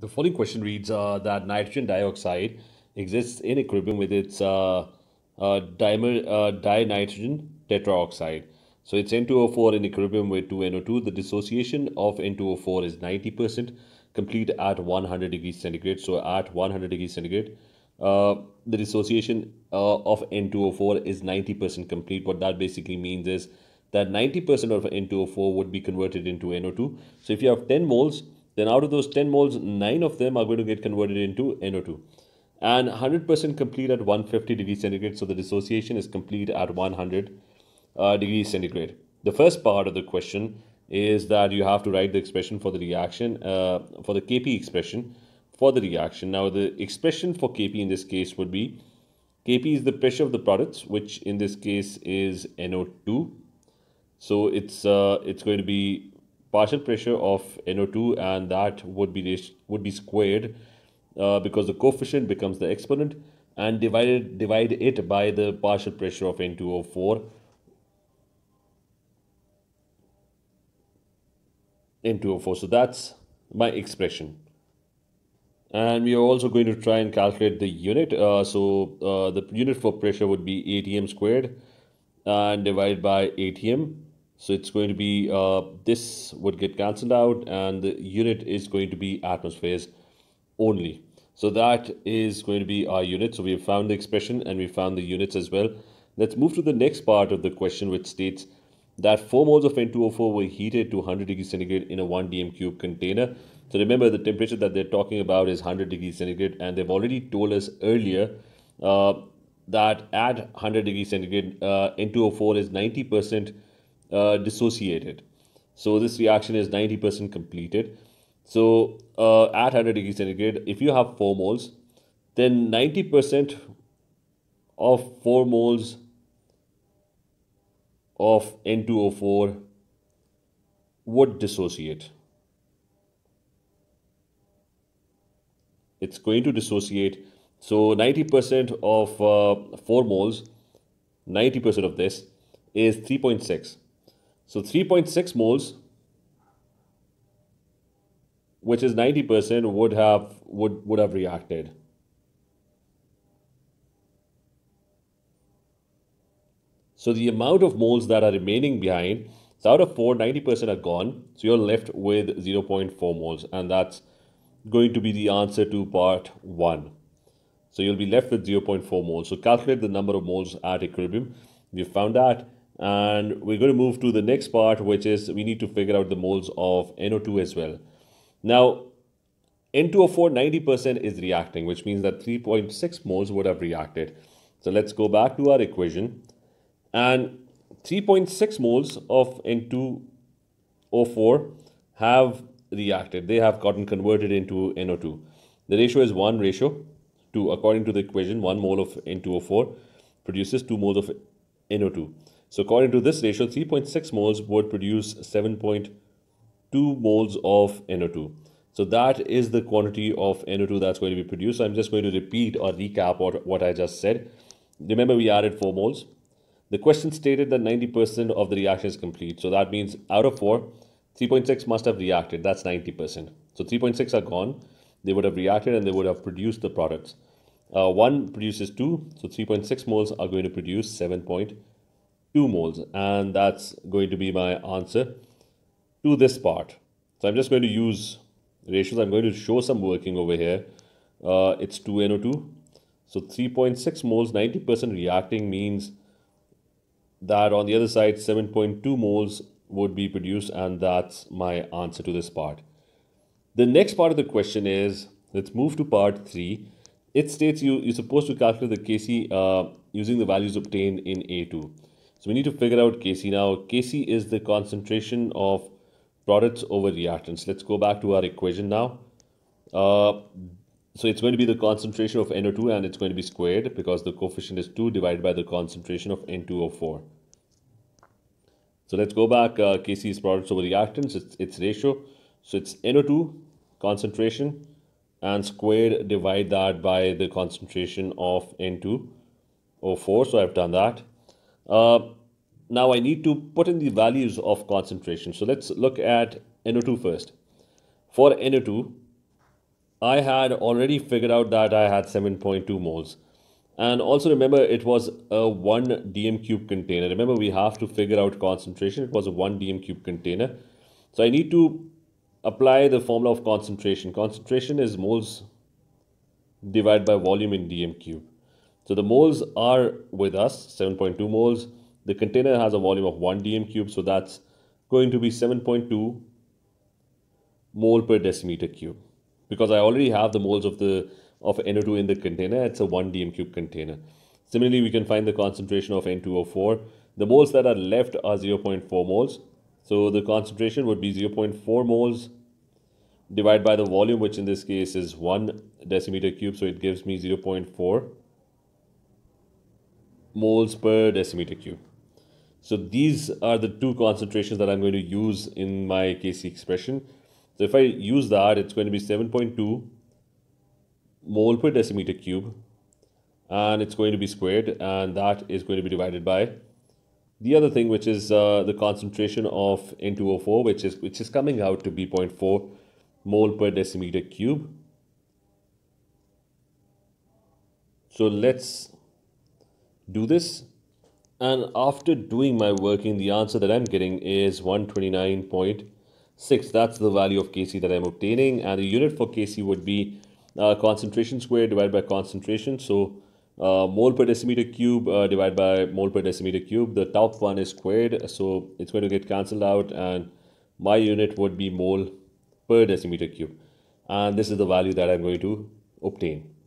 The following question reads uh, that nitrogen dioxide exists in equilibrium with its uh, uh, dimer, uh, dinitrogen tetraoxide. So it's N2O4 in equilibrium with 2NO2. The dissociation of N2O4 is 90% complete at 100 degrees centigrade. So at 100 degrees centigrade, uh, the dissociation uh, of N2O4 is 90% complete. What that basically means is that 90% of N2O4 would be converted into NO2. So if you have 10 moles, then out of those 10 moles, 9 of them are going to get converted into NO2. And 100% complete at 150 degrees centigrade, so the dissociation is complete at 100 uh, degrees centigrade. The first part of the question is that you have to write the expression for the reaction, uh, for the Kp expression for the reaction. Now the expression for Kp in this case would be Kp is the pressure of the products, which in this case is NO2. So it's uh, it's going to be partial pressure of NO2 and that would be would be squared uh, because the coefficient becomes the exponent and divided divide it by the partial pressure of N2O4 N2O4 so that's my expression and we are also going to try and calculate the unit uh, so uh, the unit for pressure would be atm squared and divided by atm so it's going to be, uh, this would get cancelled out and the unit is going to be atmospheres only. So that is going to be our unit. So we have found the expression and we found the units as well. Let's move to the next part of the question which states that 4 moles of N2O4 were heated to 100 degrees centigrade in a 1 dm cube container. So remember the temperature that they're talking about is 100 degrees centigrade and they've already told us earlier uh, that at 100 degrees centigrade uh, N2O4 is 90 percent uh, dissociated. So this reaction is 90% completed. So uh, at 100 degrees centigrade, if you have 4 moles, then 90% of 4 moles of N2O4 would dissociate. It's going to dissociate. So 90% of uh, 4 moles, 90% of this is 3.6. So 3.6 moles, which is 90%, would have would would have reacted. So the amount of moles that are remaining behind, so out of 4, 90% are gone. So you're left with 0.4 moles. And that's going to be the answer to part 1. So you'll be left with 0.4 moles. So calculate the number of moles at equilibrium. We found that and we're going to move to the next part which is we need to figure out the moles of NO2 as well. Now N2O4 90% is reacting which means that 3.6 moles would have reacted. So let's go back to our equation and 3.6 moles of N2O4 have reacted. They have gotten converted into NO2. The ratio is 1 ratio to according to the equation 1 mole of N2O4 produces 2 moles of NO2. So according to this ratio, 3.6 moles would produce 7.2 moles of NO2. So that is the quantity of NO2 that's going to be produced. So I'm just going to repeat or recap what, what I just said. Remember, we added 4 moles. The question stated that 90% of the reaction is complete. So that means out of 4, 3.6 must have reacted. That's 90%. So 3.6 are gone. They would have reacted and they would have produced the products. Uh, 1 produces 2. So 3.6 moles are going to produce 7.2 2 moles and that's going to be my answer to this part. So I'm just going to use ratios. I'm going to show some working over here. Uh, it's 2NO2. So 3.6 moles, 90% reacting means that on the other side 7.2 moles would be produced and that's my answer to this part. The next part of the question is, let's move to part 3. It states you, you're supposed to calculate the Kc uh, using the values obtained in A2. So we need to figure out Kc now. Kc is the concentration of products over reactants. Let's go back to our equation now. Uh, so it's going to be the concentration of NO2 and it's going to be squared because the coefficient is 2 divided by the concentration of N2O4. So let's go back. Uh, Kc is products over reactants. It's, its ratio. So it's NO2 concentration and squared divide that by the concentration of N2O4. So I've done that. Uh, now I need to put in the values of concentration. So let's look at NO2 first. For NO2, I had already figured out that I had 7.2 moles. And also remember, it was a 1 dm cube container. Remember, we have to figure out concentration. It was a 1 dm cube container. So I need to apply the formula of concentration. Concentration is moles divided by volume in dm cube. So the moles are with us, 7.2 moles. The container has a volume of 1 dm cube, so that's going to be 7.2 mole per decimeter cube. Because I already have the moles of the of NO2 in the container, it's a 1 dm cube container. Similarly, we can find the concentration of N2O4. The moles that are left are 0.4 moles. So the concentration would be 0.4 moles divided by the volume, which in this case is 1 decimeter cube. So it gives me 0.4 moles per decimeter cube. So these are the two concentrations that I'm going to use in my Kc expression. So if I use that, it's going to be 7.2 mole per decimeter cube and it's going to be squared and that is going to be divided by the other thing which is uh, the concentration of N2O4 which is which is coming out to be 0.4 mole per decimeter cube. So let's do this and after doing my working the answer that I'm getting is 129.6 that's the value of Kc that I'm obtaining and the unit for Kc would be uh, concentration squared divided by concentration so uh, mole per decimeter cube uh, divided by mole per decimeter cube the top one is squared so it's going to get cancelled out and my unit would be mole per decimeter cube and this is the value that I'm going to obtain